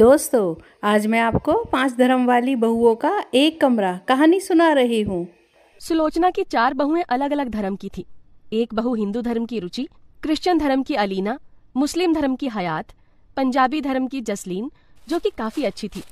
दोस्तों आज मैं आपको पांच धर्म वाली बहुओं का एक कमरा कहानी सुना रही हूँ सुलोचना की चार बहुएं अलग अलग धर्म की थी एक बहु हिंदू धर्म की रुचि क्रिश्चियन धर्म की अलीना मुस्लिम धर्म की हयात पंजाबी धर्म की जसलीन जो कि काफी अच्छी थी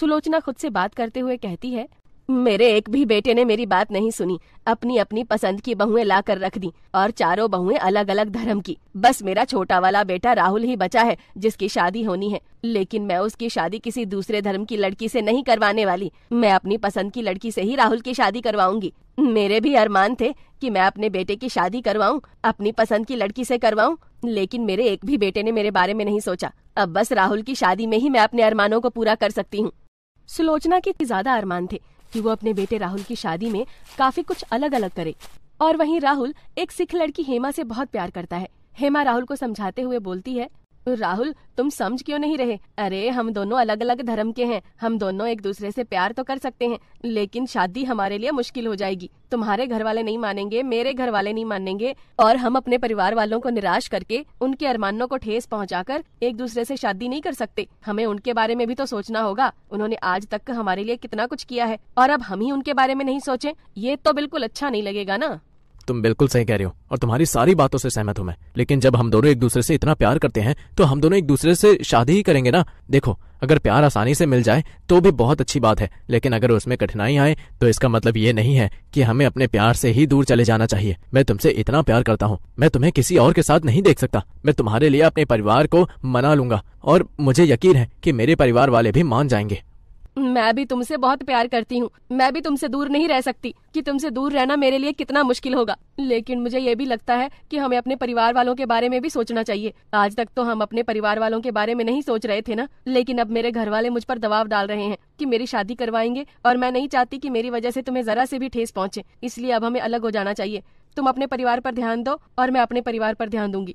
सुलोचना खुद से बात करते हुए कहती है मेरे एक भी बेटे ने मेरी बात नहीं सुनी अपनी अपनी पसंद की बहुएं ला कर रख दी और चारों बहुएं अलग अलग धर्म की बस मेरा छोटा वाला बेटा राहुल ही बचा है जिसकी शादी होनी है लेकिन मैं उसकी शादी किसी दूसरे धर्म की लड़की से नहीं करवाने वाली मैं अपनी पसंद की लड़की से ही राहुल की शादी करवाऊंगी मेरे भी अरमान थे कि मैं अपने बेटे की शादी करवाऊं अपनी पसंद की लड़की से करवाऊं लेकिन मेरे एक भी बेटे ने मेरे बारे में नहीं सोचा अब बस राहुल की शादी में ही मैं अपने अरमानों को पूरा कर सकती हूँ सुलोचना के ज्यादा अरमान थे कि वो अपने बेटे राहुल की शादी में काफी कुछ अलग अलग करे और वहीं राहुल एक सिख लड़की हेमा से बहुत प्यार करता है हेमा राहुल को समझाते हुए बोलती है राहुल तुम समझ क्यों नहीं रहे अरे हम दोनों अलग अलग धर्म के हैं हम दोनों एक दूसरे से प्यार तो कर सकते हैं लेकिन शादी हमारे लिए मुश्किल हो जाएगी तुम्हारे घर वाले नहीं मानेंगे मेरे घर वाले नहीं मानेंगे और हम अपने परिवार वालों को निराश करके उनके अरमानों को ठेस कर एक दूसरे से शादी नहीं कर सकते हमें उनके बारे में भी तो सोचना होगा उन्होंने आज तक हमारे लिए कितना कुछ किया है और अब हम ही उनके बारे में नहीं सोचे ये तो बिल्कुल अच्छा नहीं लगेगा ना तुम बिल्कुल सही कह रहे हो और तुम्हारी सारी बातों से सहमत हूं मैं लेकिन जब हम दोनों एक दूसरे से इतना प्यार करते हैं तो हम दोनों एक दूसरे से शादी ही करेंगे ना देखो अगर प्यार आसानी से मिल जाए तो भी बहुत अच्छी बात है लेकिन अगर उसमें कठिनाई आए तो इसका मतलब ये नहीं है कि हमें अपने प्यार से ही दूर चले जाना चाहिए मैं तुमसे इतना प्यार करता हूँ मैं तुम्हें किसी और के साथ नहीं देख सकता मैं तुम्हारे लिए अपने परिवार को मना लूंगा और मुझे यकीन है कि मेरे परिवार वाले भी मान जाएंगे मैं भी तुमसे बहुत प्यार करती हूँ मैं भी तुमसे दूर नहीं रह सकती कि तुमसे दूर रहना मेरे लिए कितना मुश्किल होगा लेकिन मुझे ये भी लगता है कि हमें अपने परिवार वालों के बारे में भी सोचना चाहिए आज तक तो हम अपने परिवार वालों के बारे में नहीं सोच रहे थे ना लेकिन अब मेरे घर वाले मुझ पर दबाव डाल रहे हैं कि मेरी शादी करवाएंगे और मैं नहीं चाहती कि मेरी वजह से तुम्हें जरा से भी ठेस पहुँचे इसलिए अब हमें अलग हो जाना चाहिए तुम अपने परिवार पर ध्यान दो और मैं अपने परिवार पर ध्यान दूंगी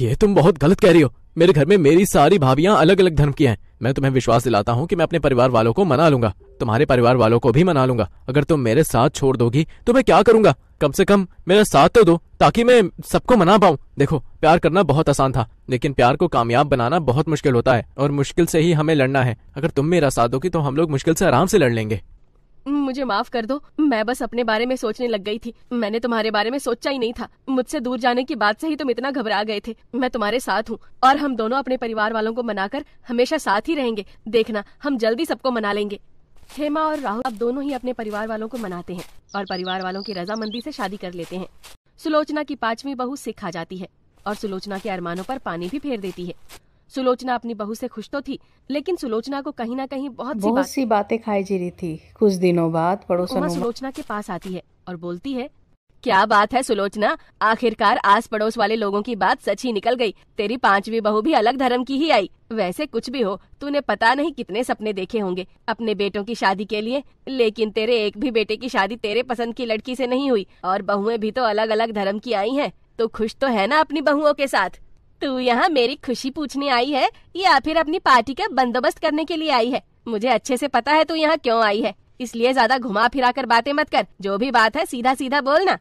ये तुम बहुत गलत कह रही हो मेरे घर में मेरी सारी भाभियाँ अलग अलग धर्म की हैं मैं तुम्हें विश्वास दिलाता हूँ कि मैं अपने परिवार वालों को मना लूंगा तुम्हारे परिवार वालों को भी मना लूंगा अगर तुम मेरे साथ छोड़ दोगी तो मैं क्या करूंगा कम से कम मेरा साथ तो दो ताकि मैं सबको मना पाऊँ देखो प्यार करना बहुत आसान था लेकिन प्यार को कामयाब बनाना बहुत मुश्किल होता है और मुश्किल से ही हमें लड़ना है अगर तुम मेरा साथ दोगी तो हम लोग मुश्किल से आराम से लड़ लेंगे मुझे माफ कर दो मैं बस अपने बारे में सोचने लग गई थी मैंने तुम्हारे बारे में सोचा ही नहीं था मुझसे दूर जाने की बात से ही तुम इतना घबरा गए थे मैं तुम्हारे साथ हूँ और हम दोनों अपने परिवार वालों को मनाकर हमेशा साथ ही रहेंगे देखना हम जल्दी सबको मना लेंगे हेमा और राहुल अब दोनों ही अपने परिवार वालों को मनाते हैं और परिवार वालों की रजामंदी से शादी कर लेते हैं सुलोचना की पांचवी बहू सिख आ जाती है और सुलोचना के अरमानों पर पानी भी फेर देती है सुलोचना अपनी बहू से खुश तो थी लेकिन सुलोचना को कहीं ना कहीं बहुत सी बहुत सी बातें खाई जी रही थी कुछ दिनों बाद पड़ोसन सुलोचना के पास आती है और बोलती है क्या बात है सुलोचना आखिरकार आस पड़ोस वाले लोगों की बात सच ही निकल गई तेरी पांचवी बहू भी अलग धर्म की ही आई वैसे कुछ भी हो तूने पता नहीं कितने सपने देखे होंगे अपने बेटों की शादी के लिए लेकिन तेरे एक भी बेटे की शादी तेरे पसंद की लड़की से नहीं हुई और बहुएं भी तो अलग अलग धर्म की आई हैं तो खुश तो है ना अपनी बहुओं के साथ तू यहाँ मेरी खुशी पूछने आई है या फिर अपनी पार्टी का बंदोबस्त करने के लिए आई है मुझे अच्छे से पता है तू यहाँ क्यों आई है इसलिए ज्यादा घुमा फिरा कर बातें मत कर जो भी बात है सीधा सीधा बोलना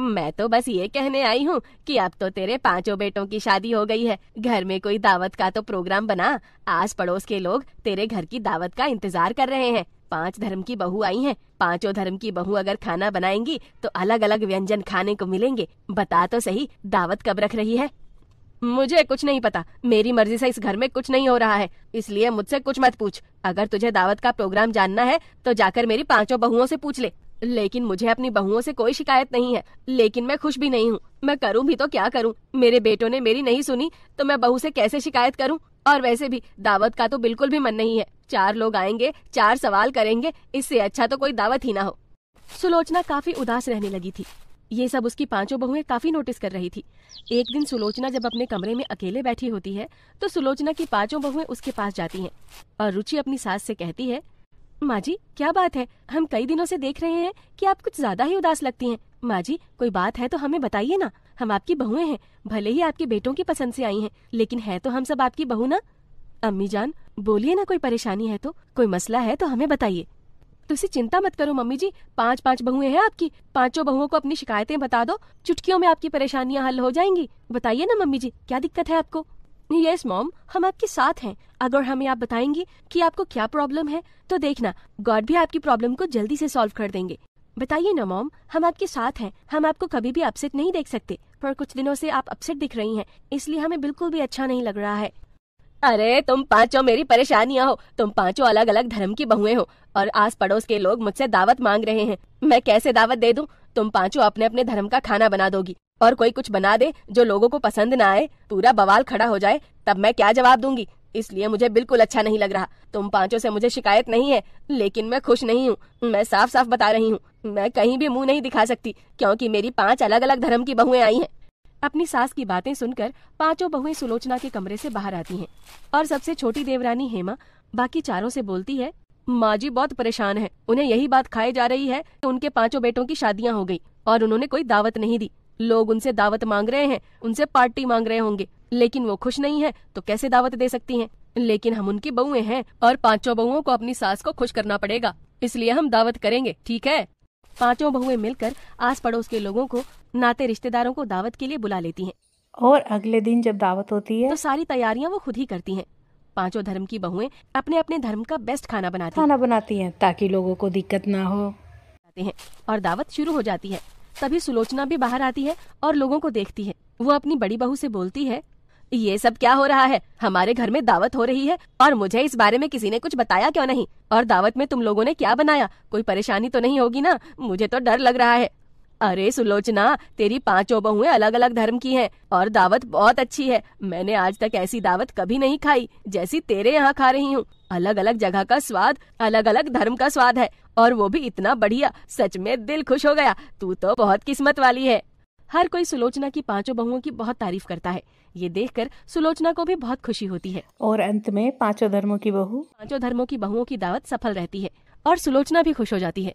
मैं तो बस ये कहने आई हूँ कि अब तो तेरे पांचों बेटों की शादी हो गई है घर में कोई दावत का तो प्रोग्राम बना आस पड़ोस के लोग तेरे घर की दावत का इंतजार कर रहे हैं पांच धर्म की बहू आई हैं पांचों धर्म की बहू अगर खाना बनाएंगी तो अलग अलग व्यंजन खाने को मिलेंगे बता तो सही दावत कब रख रही है मुझे कुछ नहीं पता मेरी मर्जी से इस घर में कुछ नहीं हो रहा है इसलिए मुझसे कुछ मत पूछ अगर तुझे दावत का प्रोग्राम जानना है तो जाकर मेरी पांचों बहुओं से पूछ ले लेकिन मुझे अपनी बहुओं से कोई शिकायत नहीं है लेकिन मैं खुश भी नहीं हूँ मैं करूँ भी तो क्या करूँ मेरे बेटों ने मेरी नहीं सुनी तो मैं बहू से कैसे शिकायत करूँ और वैसे भी दावत का तो बिल्कुल भी मन नहीं है चार लोग आएंगे चार सवाल करेंगे इससे अच्छा तो कोई दावत ही ना हो सुलोचना काफी उदास रहने लगी थी ये सब उसकी पांचों बहुएं काफी नोटिस कर रही थी एक दिन सुलोचना जब अपने कमरे में अकेले बैठी होती है तो सुलोचना की पांचों बहुएं उसके पास जाती हैं और रुचि अपनी सास से कहती है माँ जी क्या बात है हम कई दिनों से देख रहे हैं कि आप कुछ ज्यादा ही उदास लगती हैं माँ जी कोई बात है तो हमें बताइए ना हम आपकी बहुएं हैं भले ही आपके बेटों की पसंद से आई हैं लेकिन है तो हम सब आपकी बहू ना अम्मी जान बोलिए ना कोई परेशानी है तो कोई मसला है तो हमें बताइए तो इसे चिंता मत करो मम्मी जी पाँच पाँच बहुएं हैं आपकी पांचों बहुओं को अपनी शिकायतें बता दो चुटकियों में आपकी परेशानियां हल हो जाएंगी बताइए ना मम्मी जी क्या दिक्कत है आपको यस मॉम हम आपके साथ हैं अगर हमें आप बताएंगी कि आपको क्या प्रॉब्लम है तो देखना गॉड भी आपकी प्रॉब्लम को जल्दी से सॉल्व कर देंगे बताइए ना मॉम हम आपके साथ हैं हम आपको कभी भी अपसेट नहीं देख सकते पर कुछ दिनों से आप अपसेट दिख रही हैं इसलिए हमें बिल्कुल भी अच्छा नहीं लग रहा है अरे तुम पांचों मेरी परेशानियां हो तुम पांचों अलग अलग धर्म की बहुएं हो और आस पड़ोस के लोग मुझसे दावत मांग रहे हैं मैं कैसे दावत दे दूं तुम पांचों अपने अपने धर्म का खाना बना दोगी और कोई कुछ बना दे जो लोगों को पसंद ना आए पूरा बवाल खड़ा हो जाए तब मैं क्या जवाब दूंगी इसलिए मुझे बिल्कुल अच्छा नहीं लग रहा तुम पांचों से मुझे शिकायत नहीं है लेकिन मैं खुश नहीं हूँ मैं साफ साफ बता रही हूँ मैं कहीं भी मुंह नहीं दिखा सकती क्योंकि मेरी पांच अलग अलग धर्म की बहुएं आई हैं अपनी सास की बातें सुनकर पांचों बहुएं सुलोचना के कमरे से बाहर आती हैं और सबसे छोटी देवरानी हेमा बाकी चारों से बोलती है माँ जी बहुत परेशान है उन्हें यही बात खाई जा रही है कि उनके पांचों बेटों की शादियाँ हो गई और उन्होंने कोई दावत नहीं दी लोग उनसे दावत मांग रहे हैं उनसे पार्टी मांग रहे होंगे लेकिन वो खुश नहीं है तो कैसे दावत दे सकती हैं लेकिन हम उनकी बहुएं हैं और पांचों बहुओं को अपनी सास को खुश करना पड़ेगा इसलिए हम दावत करेंगे ठीक है पांचों बहुएं मिलकर आस पड़ोस के लोगों को नाते रिश्तेदारों को दावत के लिए बुला लेती हैं और अगले दिन जब दावत होती है तो सारी तैयारियां वो खुद ही करती हैं पांचों धर्म की बहुएं अपने अपने धर्म का बेस्ट खाना बनाती खाना बनाती हैं ताकि लोगों को दिक्कत ना हो जाते हैं और दावत शुरू हो जाती है तभी सुलोचना भी बाहर आती है और लोगों को देखती है वो अपनी बड़ी बहू से बोलती है ये सब क्या हो रहा है हमारे घर में दावत हो रही है और मुझे इस बारे में किसी ने कुछ बताया क्यों नहीं और दावत में तुम लोगों ने क्या बनाया कोई परेशानी तो नहीं होगी ना मुझे तो डर लग रहा है अरे सुलोचना तेरी पांचों बहुएं अलग अलग धर्म की हैं और दावत बहुत अच्छी है मैंने आज तक ऐसी दावत कभी नहीं खाई जैसी तेरे यहाँ खा रही हूँ अलग अलग जगह का स्वाद अलग अलग धर्म का स्वाद है और वो भी इतना बढ़िया सच में दिल खुश हो गया तू तो बहुत किस्मत वाली है हर कोई सुलोचना की पांचों बहुओं की बहुत तारीफ करता है ये देखकर सुलोचना को भी बहुत खुशी होती है और अंत में पांचों धर्मों की बहू पांचों धर्मों की बहुओं की दावत सफल रहती है और सुलोचना भी खुश हो जाती है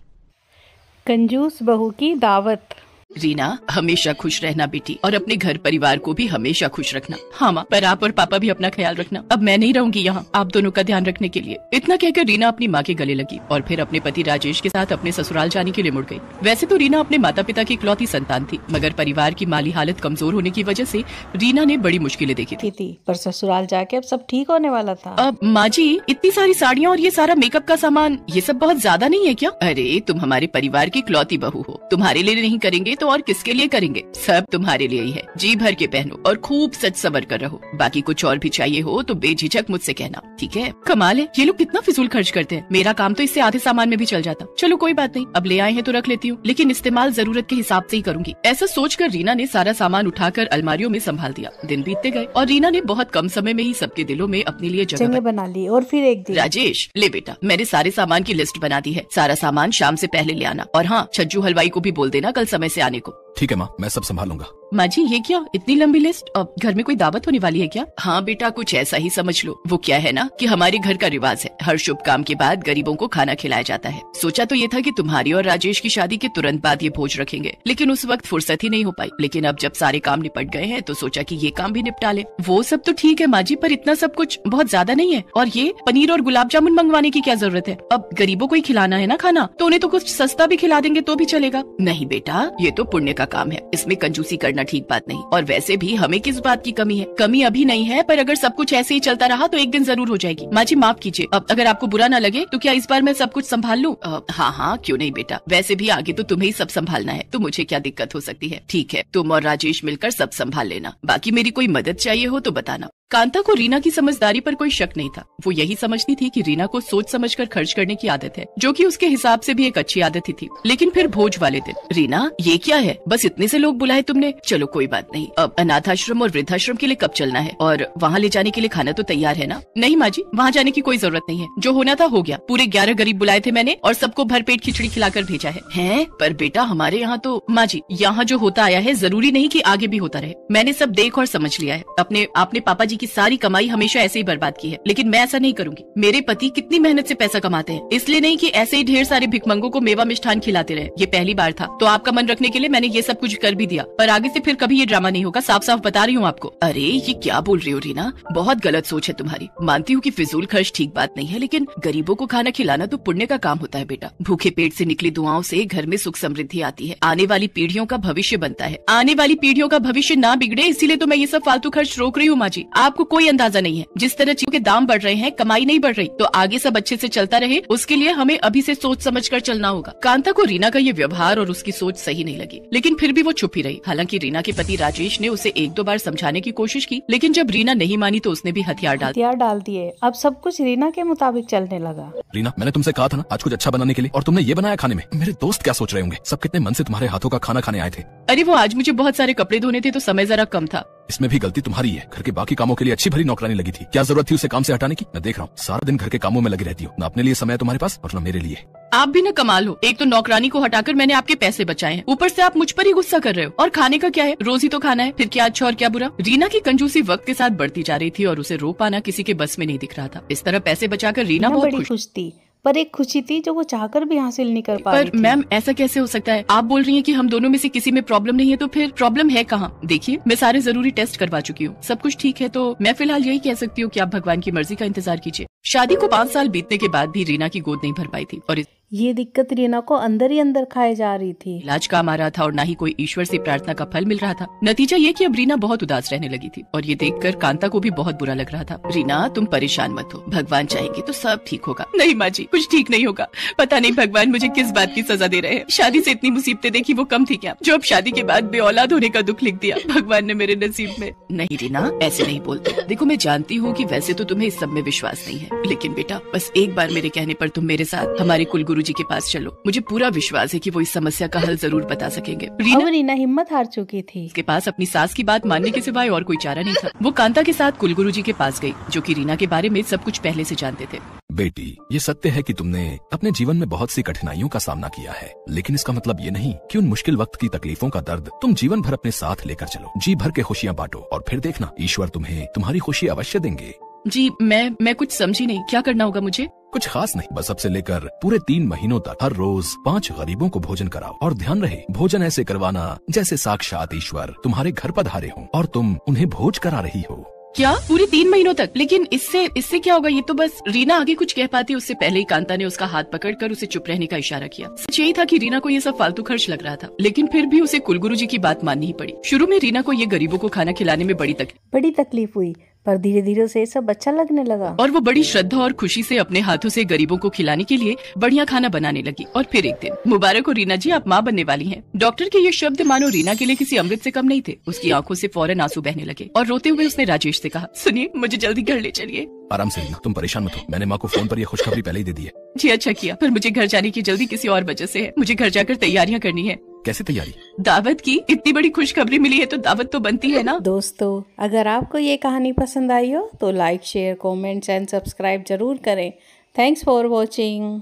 कंजूस बहू की दावत रीना हमेशा खुश रहना बेटी और अपने घर परिवार को भी हमेशा खुश रखना हाँ माँ पर आप और पापा भी अपना ख्याल रखना अब मैं नहीं रहूंगी यहाँ आप दोनों का ध्यान रखने के लिए इतना कहकर रीना अपनी माँ के गले लगी और फिर अपने पति राजेश के साथ अपने ससुराल जाने के लिए मुड़ गयी वैसे तो रीना अपने माता पिता की इकलौती संतान थी मगर परिवार की माली हालत कमजोर होने की वजह ऐसी रीना ने बड़ी मुश्किलें देखी थी, थी पर ससुराल जाके अब सब ठीक होने वाला था अब माँ जी इतनी सारी साड़ियाँ और ये सारा मेकअप का सामान ये सब बहुत ज्यादा नहीं है क्या अरे तुम हमारे परिवार की इकलौती बहू हो तुम्हारे लिए नहीं करेंगे तो और किसके लिए करेंगे सब तुम्हारे लिए ही है जी भर के पहनो और खूब सच सबर कर रहो बाकी कुछ और भी चाहिए हो तो बेझिझक मुझसे कहना ठीक है कमाल है ये लोग कितना फिजूल खर्च करते हैं मेरा काम तो इससे आधे सामान में भी चल जाता चलो कोई बात नहीं अब ले आए हैं तो रख लेती हूँ लेकिन इस्तेमाल जरूरत के हिसाब से ही करूंगी ऐसा कर रीना ने सारा सामान उठाकर अलमारियों में संभाल दिया दिन बीतते गए और रीना ने बहुत कम समय में ही सबके दिलों में अपने लिए जगह बना ली और फिर एक दिन राजेश ले बेटा मैंने सारे सामान की लिस्ट बना दी है सारा सामान शाम ऐसी पहले ले आना और हाँ छज्जू हलवाई को भी बोल देना कल समय ऐसी Pânico. ठीक है माँ मैं सब संभालूंगा माँ जी ये क्या इतनी लंबी लिस्ट और घर में कोई दावत होने वाली है क्या हाँ बेटा कुछ ऐसा ही समझ लो वो क्या है ना कि हमारे घर का रिवाज है हर शुभ काम के बाद गरीबों को खाना खिलाया जाता है सोचा तो ये था कि तुम्हारी और राजेश की शादी के तुरंत बाद ये भोज रखेंगे लेकिन उस वक्त फुर्सत ही नहीं हो पाई लेकिन अब जब सारे काम निपट गए हैं तो सोचा की ये काम भी निपटा ले वो सब तो ठीक है माँ जी पर इतना सब कुछ बहुत ज्यादा नहीं है और ये पनीर और गुलाब जामुन मंगवाने की क्या जरूरत है अब गरीबों को ही खिलाना है ना खाना तो उन्हें तो कुछ सस्ता भी खिला देंगे तो भी चलेगा नहीं बेटा ये तो पुण्य का काम है इसमें कंजूसी करना ठीक बात नहीं और वैसे भी हमें किस बात की कमी है कमी अभी नहीं है पर अगर सब कुछ ऐसे ही चलता रहा तो एक दिन जरूर हो जाएगी माँ जी माफ कीजिए अब अगर आपको बुरा ना लगे तो क्या इस बार मैं सब कुछ संभाल लूँ हाँ हाँ क्यों नहीं बेटा वैसे भी आगे तो तुम्हें ही सब संभालना है तो मुझे क्या दिक्कत हो सकती है ठीक है तुम और राजेश मिलकर सब संभाल लेना बाकी मेरी कोई मदद चाहिए हो तो बताना कांता को रीना की समझदारी पर कोई शक नहीं था वो यही समझती थी कि रीना को सोच समझ कर खर्च करने की आदत है जो कि उसके हिसाब से भी एक अच्छी आदत ही थी लेकिन फिर भोज वाले दिन रीना ये क्या है बस इतने से लोग बुलाए तुमने चलो कोई बात नहीं अब अनाथाश्रम और वृद्धाश्रम के लिए कब चलना है और वहाँ ले जाने के लिए खाना तो तैयार है ना नहीं माँ जी वहाँ जाने की कोई जरूरत नहीं है जो होना था हो गया पूरे ग्यारह गरीब बुलाए थे मैंने और सबको भरपेट खिचड़ी खिलाकर भेजा है हैं पर बेटा हमारे यहाँ तो माँ जी यहाँ जो होता आया है जरूरी नहीं की आगे भी होता रहे मैंने सब देख और समझ लिया है अपने आपने पापा जी की सारी कमाई हमेशा ऐसे ही बर्बाद की है लेकिन मैं ऐसा नहीं करूंगी मेरे पति कितनी मेहनत से पैसा कमाते हैं इसलिए नहीं कि ऐसे ही ढेर सारे भिकमंगों को मेवा मिष्ठान खिलाते रहे ये पहली बार था तो आपका मन रखने के लिए मैंने ये सब कुछ कर भी दिया पर आगे ऐसी फिर कभी ये ड्रामा नहीं होगा साफ साफ बता रही हूँ आपको अरे ये क्या बोल रही हो रीना बहुत गलत सोच है तुम्हारी मानती हूँ की फिजूल खर्च ठीक बात नहीं है लेकिन गरीबों को खाना खिलाना तो पुण्य का काम होता है बेटा भूखे पेट ऐसी निकली दुआओं ऐसी घर में सुख समृद्धि आती है आने वाली पीढ़ियों का भविष्य बनता है आने वाली पीढ़ियों का भविष्य ना बिगड़े इसीलिए तो मैं ये सब फालतू खर्च रोक रही हूँ माँ जी आप आपको कोई अंदाजा नहीं है जिस तरह चीजों के दाम बढ़ रहे हैं कमाई नहीं बढ़ रही तो आगे सब अच्छे से चलता रहे उसके लिए हमें अभी से सोच समझ कर चलना होगा कांता को रीना का ये व्यवहार और उसकी सोच सही नहीं लगी लेकिन फिर भी वो छुप ही रही हालांकि रीना के पति राजेश ने उसे एक दो बार समझाने की कोशिश की लेकिन जब रीना नहीं मानी तो उसने भी हथियार डाल हथियार डाल दिए अब सब कुछ रीना के मुताबिक चलने लगा रीना मैंने तुमसे कहा था ना आज कुछ अच्छा बनाने के लिए और तुमने ये बनाया खाने में मेरे दोस्त क्या सोच रहे होंगे सब कितने मन से तुम्हारे हाथों का खाना खाने आए थे अरे वो आज मुझे बहुत सारे कपड़े धोने थे तो समय जरा कम था इसमें भी गलती तुम्हारी है घर के बाकी कामों के लिए अच्छी भरी नौकरानी लगी थी क्या जरूरत थी उसे काम से हटाने की मैं देख रहा हूँ सारा दिन घर के कामों में लगी रहती हूँ ना अपने लिए समय तुम्हारे पास और मेरे लिए आप भी ना कमाल हो एक तो नौकरानी को हटाकर मैंने आपके पैसे बचाए हैं ऊपर से आप मुझ पर ही गुस्सा कर रहे हो और खाने का क्या है रोज ही तो खाना है फिर क्या अच्छा और क्या बुरा रीना की कंजूसी वक्त के साथ बढ़ती जा रही थी और उसे रो पाना किसी के बस में नहीं दिख रहा था इस तरह पैसे बचाकर रीना बहुत खुश थी पर एक खुशी थी जो वो चाहकर भी हासिल नहीं कर पा पर मैम ऐसा कैसे हो सकता है आप बोल रही हैं कि हम दोनों में से किसी में प्रॉब्लम नहीं है तो फिर प्रॉब्लम है कहाँ देखिए मैं सारे जरूरी टेस्ट करवा चुकी हूँ सब कुछ ठीक है तो मैं फिलहाल यही कह सकती हूँ की आप भगवान की मर्जी का इंतजार कीजिए शादी को पाँच साल बीतने के बाद भी रीना की गोद नहीं भर पाई थी और ये दिक्कत रीना को अंदर ही अंदर खाए जा रही थी इलाज काम आ रहा था और ना ही कोई ईश्वर से प्रार्थना का फल मिल रहा था नतीजा ये कि अब रीना बहुत उदास रहने लगी थी और ये देखकर कांता को भी बहुत बुरा लग रहा था रीना तुम परेशान मत हो भगवान चाहेंगे तो सब ठीक होगा नहीं माँ जी कुछ ठीक नहीं होगा पता नहीं भगवान मुझे किस बात की सजा दे रहे हैं शादी ऐसी इतनी मुसीबतें देखी वो कम थी क्या जो अब शादी के बाद बेऔलाद होने का दुख लिख दिया भगवान ने मेरे नसीब में नहीं रीना ऐसे नहीं बोलते देखो मैं जानती हूँ की वैसे तो तुम्हें इस सब में विश्वास नहीं है लेकिन बेटा बस एक बार मेरे कहने आरोप तुम मेरे साथ हमारे कुलगुरु गुरुजी जी के पास चलो मुझे पूरा विश्वास है की वो इस समस्या का हल जरूर बता सकेंगे रीना, रीना हिम्मत हार चुकी थी उसके पास अपनी सास की बात मानने के सिवाय और कोई चारा नहीं था वो कांता के साथ कुलगुरु जी के पास गयी जो की रीना के बारे में सब कुछ पहले ऐसी जानते थे बेटी ये सत्य है कि तुमने अपने जीवन में बहुत सी कठिनाइयों का सामना किया है लेकिन इसका मतलब ये नहीं कि उन मुश्किल वक्त की तकलीफों का दर्द तुम जीवन भर अपने साथ लेकर चलो जी भर के खुशियाँ बांटो और फिर देखना ईश्वर तुम्हें तुम्हारी खुशी अवश्य देंगे जी मैं मैं कुछ समझी नहीं क्या करना होगा मुझे कुछ खास नहीं बस अब से लेकर पूरे तीन महीनों तक हर रोज पांच गरीबों को भोजन कराओ और ध्यान रहे भोजन ऐसे करवाना जैसे साक्षात ईश्वर तुम्हारे घर पधारे हो और तुम उन्हें भोज करा रही हो क्या पूरे तीन महीनों तक लेकिन इससे इससे क्या होगा ये तो बस रीना आगे कुछ कह पाती उससे पहले ही कांता ने उसका हाथ पकड़कर उसे चुप रहने का इशारा किया सच यही था कि रीना को ये सब फालतू खर्च लग रहा था लेकिन फिर भी उसे कुलगुरु जी की बात माननी ही पड़ी शुरू में रीना को ये गरीबों को खाना खिलाने में बड़ी तकलीफ बड़ी तकलीफ हुई पर धीरे धीरे उसे सब अच्छा लगने लगा और वो बड़ी श्रद्धा और खुशी से अपने हाथों से गरीबों को खिलाने के लिए बढ़िया खाना बनाने लगी और फिर एक दिन मुबारक हो रीना जी आप माँ बनने वाली हैं डॉक्टर के ये शब्द मानो रीना के लिए किसी अमृत से कम नहीं थे उसकी आंखों से फौरन आंसू बहने लगे और रोते हुए उसने राजेश से कहा सुनिए मुझे जल्दी घर ले चलिए आराम से रीना तुम परेशान मत हो मैंने माँ को फोन पर यह खुशखबरी पहले ही दे दी है जी अच्छा किया पर मुझे घर जाने की जल्दी किसी और वजह से है मुझे घर जाकर तैयारियां करनी है कैसी तैयारी दावत की इतनी बड़ी खुशखबरी मिली है तो दावत तो बनती है ना दोस्तों अगर आपको ये कहानी पसंद आई हो तो like share comments and subscribe जरूर करें थैंक्स फॉर वॉचिंग